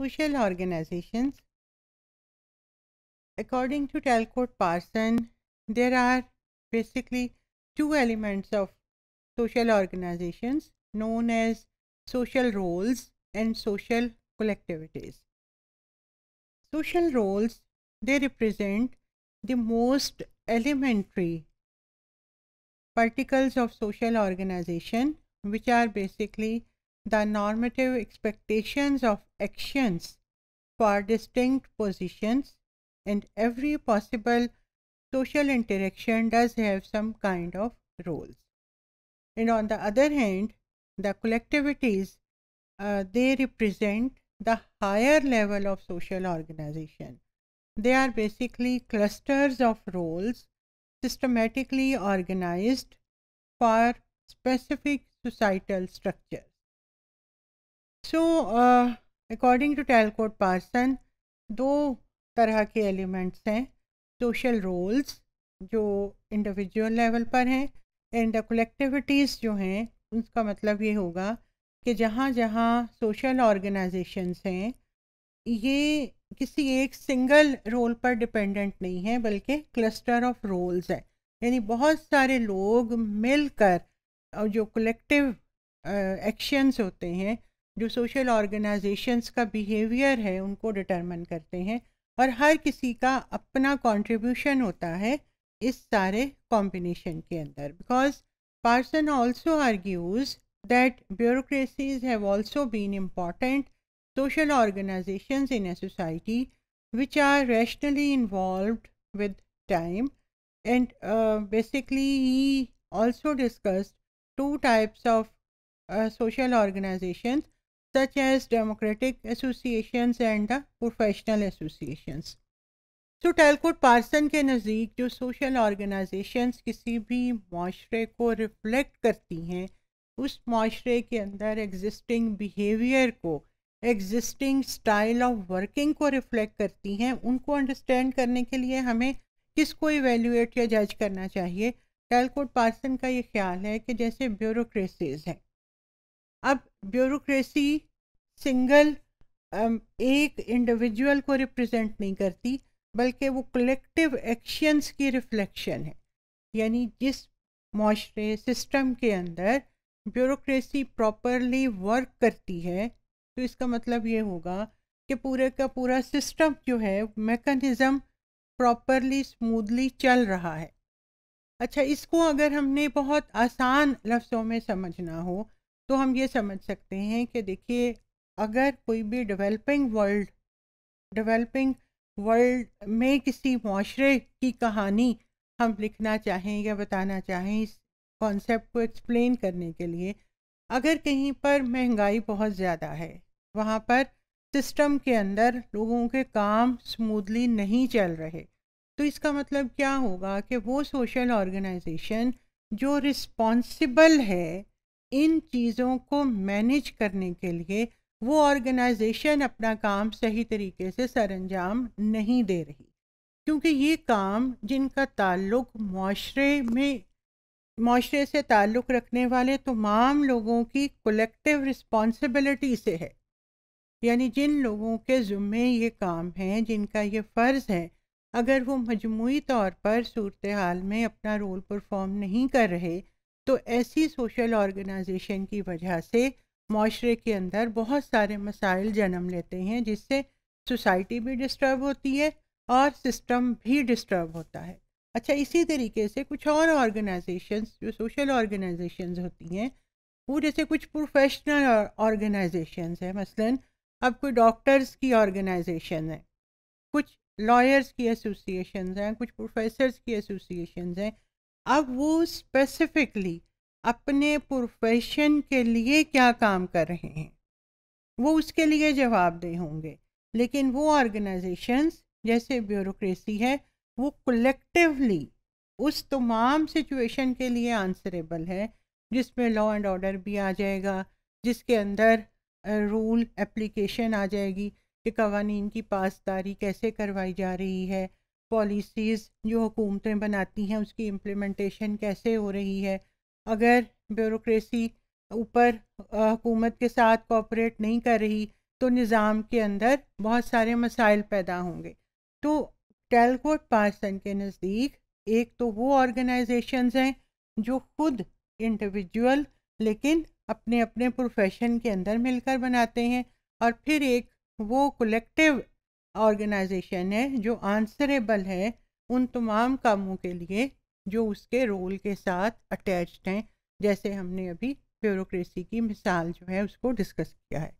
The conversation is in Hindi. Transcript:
social organizations. According to Talcott Parson, there are basically two elements of social organizations known as social roles and social collectivities. Social roles, they represent the most elementary particles of social organization which are basically the normative expectations of actions for distinct positions and every possible social interaction does have some kind of roles. And on the other hand, the collectivities, uh, they represent the higher level of social organization. They are basically clusters of roles systematically organized for specific societal structure. So according to Talcott Parson दो तरह के एलिमेंट्स हैं सोशल रोल्स जो इंडिविजुअल लेवल पर हैं एंड कलेक्टिविटीज़ जो हैं उनका मतलब ये होगा कि जहाँ जहाँ सोशल ऑर्गेनाइजेशंस हैं ये किसी एक सिंगल रोल पर डिपेंडेंट नहीं है बल्कि क्लस्टर ऑफ रोल्स है यानी बहुत सारे लोग मिलकर और जो कलेक्टिव एक्शंस uh, होते हैं जो सोशल ऑर्गेनाइजेशंस का बिहेवियर है उनको डिटरमिन करते हैं और हर किसी का अपना कंट्रीब्यूशन होता है इस सारे कॉम्बिनेशन के अंदर because Parson also argues that bureaucracies have also been important social organisation in a society which are rationally involved with time and basically he also discuss two types of social organisations such as democratic association and the professional associations. So Talcott Parson के नज़दीक जो सोशल ऑर्गेनाइजेशन किसी भी माशरे को रिफ्लेक्ट करती हैं उस माशरे के अंदर एग्जिस्टिंग बिहेवियर को एग्जिस्टिंग स्टाइल ऑफ वर्किंग को रिफ्लेक्ट करती हैं उनको अंडरस्टैंड करने के लिए हमें किस किसको इवेल्यूएट या जज करना चाहिए टेलकोट पार्सन का ये ख्याल है कि जैसे ब्यूरोक्रेसीज हैं अब ब्यूरोसी सिंगल एक इंडिविजुअल को रिप्रेजेंट नहीं करती बल्कि वो कलेक्टिव एक्शंस की रिफ्लेक्शन है यानी जिस माशरे सिस्टम के अंदर ब्यूरोक्रेसी प्रॉपरली वर्क करती है तो इसका मतलब ये होगा कि पूरे का पूरा सिस्टम जो है मेकनिज़म प्रॉपरली स्मूदली चल रहा है अच्छा इसको अगर हमने बहुत आसान लफ्ज़ों में समझना हो तो हम ये समझ सकते हैं कि देखिए अगर कोई भी डेवलपिंग वर्ल्ड डेवलपिंग वर्ल्ड में किसी माशरे की कहानी हम लिखना चाहें या बताना चाहें इस कॉन्सेप्ट को एक्सप्लेन करने के लिए अगर कहीं पर महंगाई बहुत ज़्यादा है वहाँ पर सिस्टम के अंदर लोगों के काम स्मूथली नहीं चल रहे तो इसका मतलब क्या होगा कि वो सोशल ऑर्गेनाइजेशन जो रिस्पॉन्सिबल है इन चीज़ों को मैनेज करने के लिए वो ऑर्गेनाइजेशन अपना काम सही तरीके से सरंजाम नहीं दे रही क्योंकि ये काम जिनका ताल्लुक माशरे में माशरे से ताल्लुक़ रखने वाले तमाम लोगों की कलेक्टिव रिस्पॉन्सिबिलिटी से है यानी जिन लोगों के ज़ुम्मे ये काम है जिनका ये फ़र्ज़ है अगर वो मजमू तौर पर सूरत हाल में अपना रोल परफॉर्म नहीं कर रहे तो ऐसी सोशल ऑर्गेनाइजेशन की वजह से माशरे के अंदर बहुत सारे मसाइल जन्म लेते हैं जिससे सोसाइटी भी डिस्टर्ब होती है और सिस्टम भी डिस्टर्ब होता है अच्छा इसी तरीके से कुछ और ऑर्गेनाइजेशंस जो सोशल ऑर्गेनाइजेशंस होती हैं वो जैसे कुछ प्रोफेशनल ऑर्गेनाइजेशंस हैं मसलन अब कोई डॉक्टर्स की ऑर्गेनाइजेशन है कुछ लॉयर्स की एसोसिएशन हैं कुछ प्रोफेसर्स की एसोसिएशन हैं अब वो स्पेसिफिकली अपने प्रोफेशन के लिए क्या काम कर रहे हैं वो उसके लिए जवाबदेह होंगे लेकिन वो ऑर्गेनाइजेशंस जैसे ब्यूरोक्रेसी है वो कलेक्टिवली उस तमाम सिचुएशन के लिए आंसरेबल है जिसमें लॉ एंड ऑर्डर भी आ जाएगा जिसके अंदर रूल एप्लीकेशन आ जाएगी कि कवानीन की पासदारी कैसे करवाई जा रही है पॉलिसीज़ जो हुकूमतें बनाती हैं उसकी इम्प्लीमेंटेशन कैसे हो रही है अगर ब्यूरोक्रेसी ऊपर हुकूमत के साथ कोऑपरेट नहीं कर रही तो निज़ाम के अंदर बहुत सारे मसाइल पैदा होंगे तो टेलकोट पार्सन के नज़दीक एक तो वो ऑर्गेनाइजेशंस हैं जो खुद इंडिविजुअल लेकिन अपने अपने प्रोफेशन के अंदर मिलकर बनाते हैं और फिर एक वो कलेक्टिव ऑर्गेनाइजेशन है जो आंसरेबल है उन तमाम कामों के लिए जो उसके रोल के साथ अटैच्ड हैं जैसे हमने अभी ब्यूरोक्रेसी की मिसाल जो है उसको डिस्कस किया है